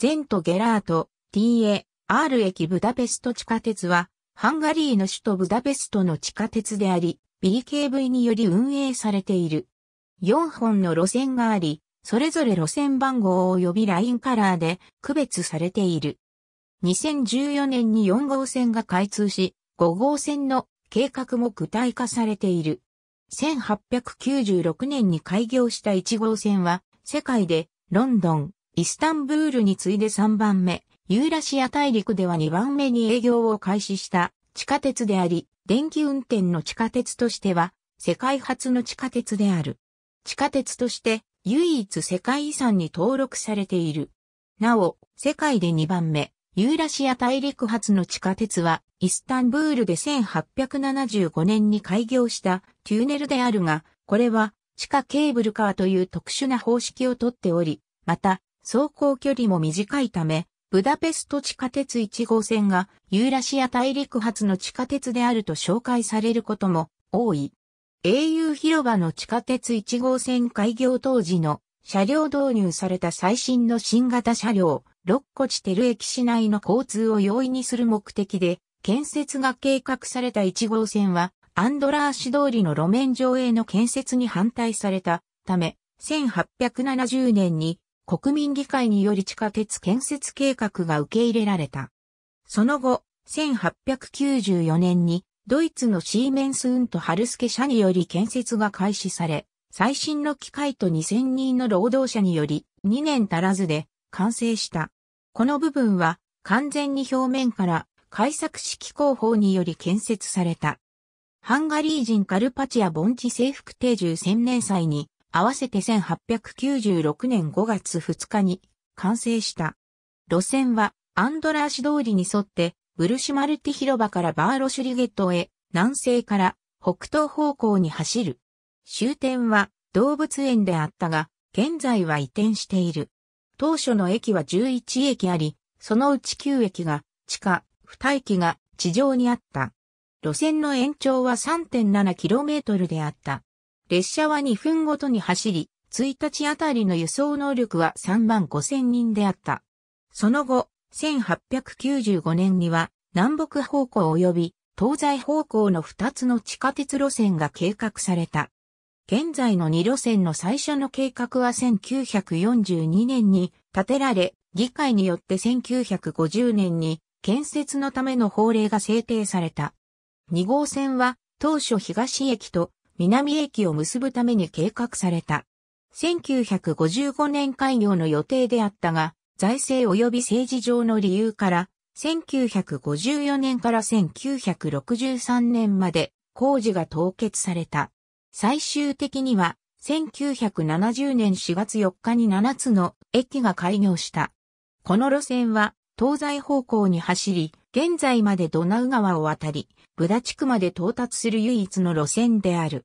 ゼント・ゲラート、TA、R 駅ブダペスト地下鉄は、ハンガリーの首都ブダペストの地下鉄であり、BKV により運営されている。4本の路線があり、それぞれ路線番号及びラインカラーで区別されている。2014年に4号線が開通し、5号線の計画も具体化されている。1896年に開業した1号線は、世界でロンドン、イスタンブールに次いで3番目、ユーラシア大陸では2番目に営業を開始した地下鉄であり、電気運転の地下鉄としては世界初の地下鉄である。地下鉄として唯一世界遺産に登録されている。なお、世界で2番目、ユーラシア大陸発の地下鉄は、イスタンブールで1875年に開業したトゥーネルであるが、これは地下ケーブルカーという特殊な方式をとっており、また、走行距離も短いため、ブダペスト地下鉄1号線がユーラシア大陸発の地下鉄であると紹介されることも多い。英雄広場の地下鉄1号線開業当時の車両導入された最新の新型車両、六個チテル駅市内の交通を容易にする目的で、建設が計画された1号線は、アンドラーシ通りの路面上への建設に反対されたため、1870年に国民議会により地下鉄建設計画が受け入れられた。その後、1894年にドイツのシーメンスウントハルスケ社により建設が開始され、最新の機械と2000人の労働者により2年足らずで完成した。この部分は完全に表面から開削式工法により建設された。ハンガリー人カルパチア盆地征服定住千年祭に合わせて1896年5月2日に完成した。路線はアンドラーシ通りに沿ってブルシュマルティ広場からバーロシュリゲットへ南西から北東方向に走る。終点は動物園であったが、現在は移転している。当初の駅は11駅あり、そのうち9駅が地下、2駅が地上にあった。路線の延長は 3.7km であった。列車は2分ごとに走り、1日あたりの輸送能力は3万5千人であった。その後、1895年には南北方向及び東西方向の2つの地下鉄路線が計画された。現在の2路線の最初の計画は1942年に建てられ、議会によって1950年に建設のための法令が制定された。2号線は当初東駅と南駅を結ぶために計画された。1955年開業の予定であったが、財政及び政治上の理由から、1954年から1963年まで工事が凍結された。最終的には、1970年4月4日に7つの駅が開業した。この路線は東西方向に走り、現在までドナウ川を渡り、ブダ地区まで到達する唯一の路線である。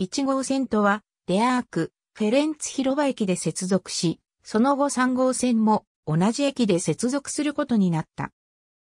1号線とは、レアーク、フェレンツ広場駅で接続し、その後3号線も同じ駅で接続することになった。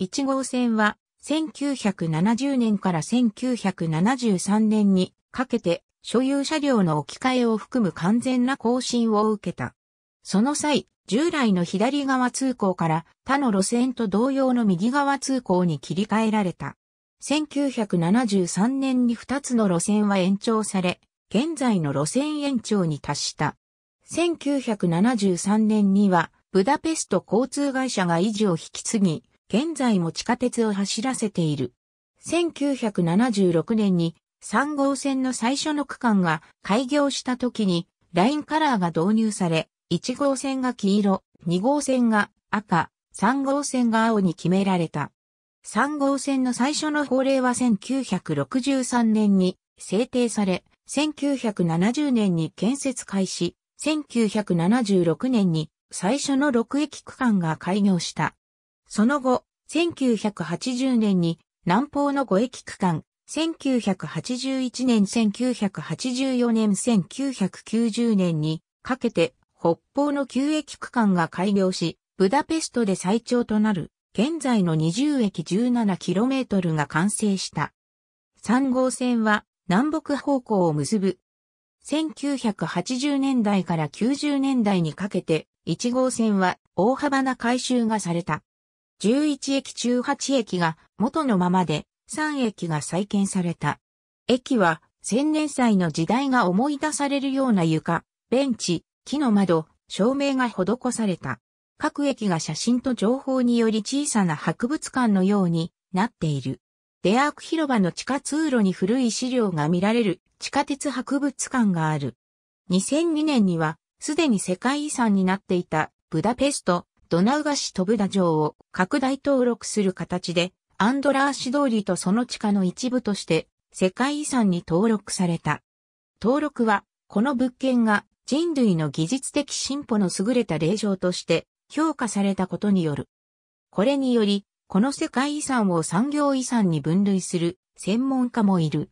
1号線は、1970年から1973年にかけて所有車両の置き換えを含む完全な更新を受けた。その際、従来の左側通行から他の路線と同様の右側通行に切り替えられた。1973年に2つの路線は延長され、現在の路線延長に達した。1973年には、ブダペスト交通会社が維持を引き継ぎ、現在も地下鉄を走らせている。1976年に3号線の最初の区間が開業した時にラインカラーが導入され、1号線が黄色、2号線が赤、3号線が青に決められた。3号線の最初の法令は1963年に制定され、1970年に建設開始、1976年に最初の6駅区間が開業した。その後、1980年に南方の5駅区間、1981年、1984年、1990年にかけて北方の9駅区間が開業し、ブダペストで最長となる現在の20駅 17km が完成した。3号線は南北方向を結ぶ。1980年代から90年代にかけて1号線は大幅な改修がされた。11駅中8駅が元のままで3駅が再建された。駅は千年祭の時代が思い出されるような床、ベンチ、木の窓、照明が施された。各駅が写真と情報により小さな博物館のようになっている。デアーク広場の地下通路に古い資料が見られる地下鉄博物館がある。2002年にはすでに世界遺産になっていたブダペスト、ドナウガ市トブダ城を拡大登録する形でアンドラーシ通りとその地下の一部として世界遺産に登録された。登録はこの物件が人類の技術的進歩の優れた例状として評価されたことによる。これにより、この世界遺産を産業遺産に分類する専門家もいる。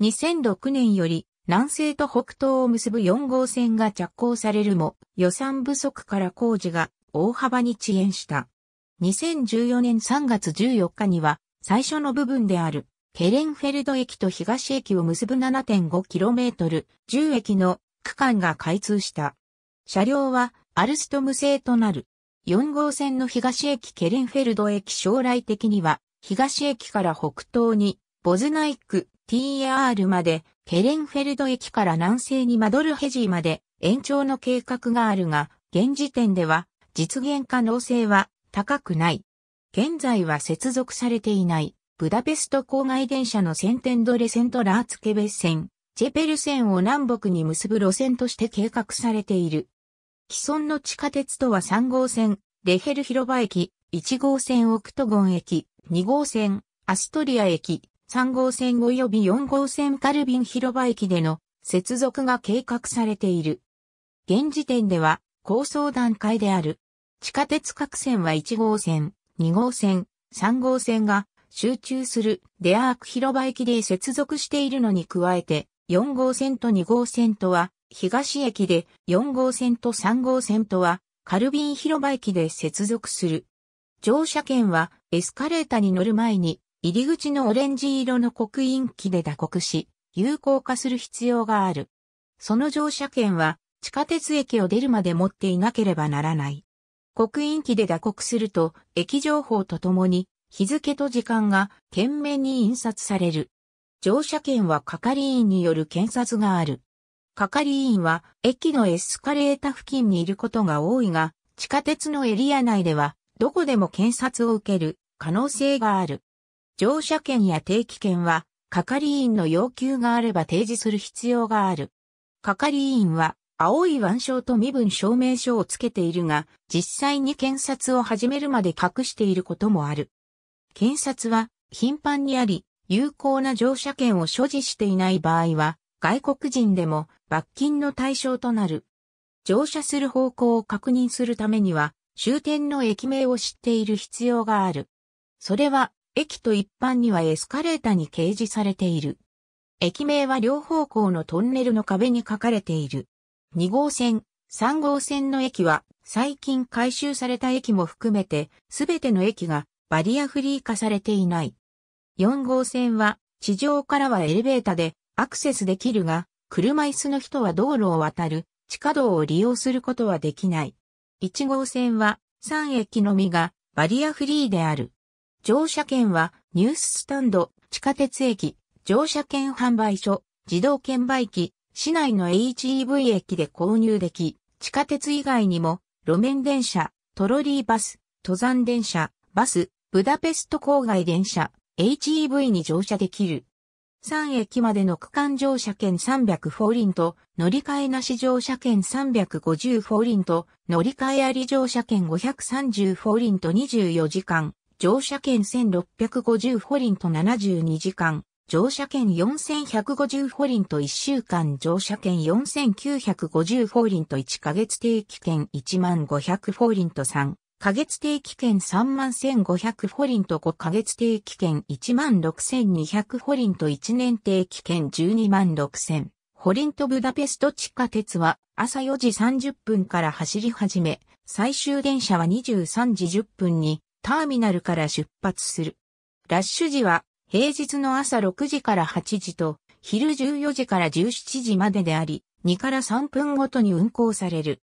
2006年より南西と北東を結ぶ4号線が着工されるも予算不足から工事が大幅に遅延した。2014年3月14日には最初の部分であるケレンフェルド駅と東駅を結ぶ 7.5km10 駅の区間が開通した。車両はアルストム製となる。4号線の東駅ケレンフェルド駅将来的には、東駅から北東に、ボズナイク TR まで、ケレンフェルド駅から南西にマドルヘジーまで延長の計画があるが、現時点では実現可能性は高くない。現在は接続されていない、ブダペスト郊外電車のセンテンドレセントラーツケベ線、ジェペル線を南北に結ぶ路線として計画されている。既存の地下鉄とは3号線、レヘル広場駅、1号線オクトゴン駅、2号線、アストリア駅、3号線及び4号線カルビン広場駅での接続が計画されている。現時点では構想段階である。地下鉄各線は1号線、2号線、3号線が集中するデアーク広場駅で接続しているのに加えて、4号線と2号線とは東駅で4号線と3号線とはカルビン広場駅で接続する。乗車券はエスカレータに乗る前に入り口のオレンジ色の刻印機で打刻し、有効化する必要がある。その乗車券は地下鉄駅を出るまで持っていなければならない。刻印機で打刻すると駅情報とともに日付と時間が懸命に印刷される。乗車券は係員による検察がある。係員は駅のエスカレーター付近にいることが多いが、地下鉄のエリア内では、どこでも検察を受ける可能性がある。乗車券や定期券は、係員の要求があれば提示する必要がある。係員は、青い腕章と身分証明書をつけているが、実際に検察を始めるまで隠していることもある。検察は、頻繁にあり、有効な乗車券を所持していない場合は、外国人でも罰金の対象となる。乗車する方向を確認するためには、終点の駅名を知っている必要がある。それは、駅と一般にはエスカレータに掲示されている。駅名は両方向のトンネルの壁に書かれている。2号線、3号線の駅は、最近改修された駅も含めて、すべての駅がバリアフリー化されていない。4号線は、地上からはエレベータでアクセスできるが、車椅子の人は道路を渡る、地下道を利用することはできない。1号線は3駅のみがバリアフリーである。乗車券はニューススタンド、地下鉄駅、乗車券販売所、自動券売機、市内の HEV 駅で購入でき、地下鉄以外にも路面電車、トロリーバス、登山電車、バス、ブダペスト郊外電車、HEV に乗車できる。3駅までの区間乗車券300フォーリンと、乗り換えなし乗車券350フォーリンと、乗り換えあり乗車券530フォーリンと24時間、乗車券1650フォーリンと72時間、乗車券4150フォーリンと1週間乗車券4950フォーリンと1ヶ月定期券1万500フォーリンと3下月定期券31,500ホリント5下月定期券16,200ホリント1年定期券126,000ホリントブダペスト地下鉄は朝4時30分から走り始め、最終電車は23時10分にターミナルから出発する。ラッシュ時は平日の朝6時から8時と昼14時から17時までであり、2から3分ごとに運行される。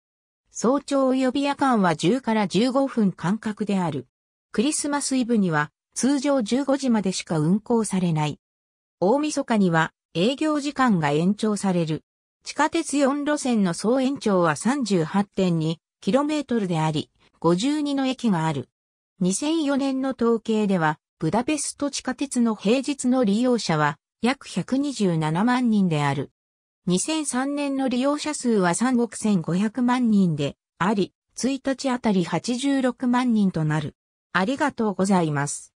早朝及び夜間は10から15分間隔である。クリスマスイブには通常15時までしか運行されない。大晦日には営業時間が延長される。地下鉄4路線の総延長は 38.2km であり、52の駅がある。2004年の統計では、ブダペスト地下鉄の平日の利用者は約127万人である。2003年の利用者数は3億1500万人であり、1日あたり86万人となる。ありがとうございます。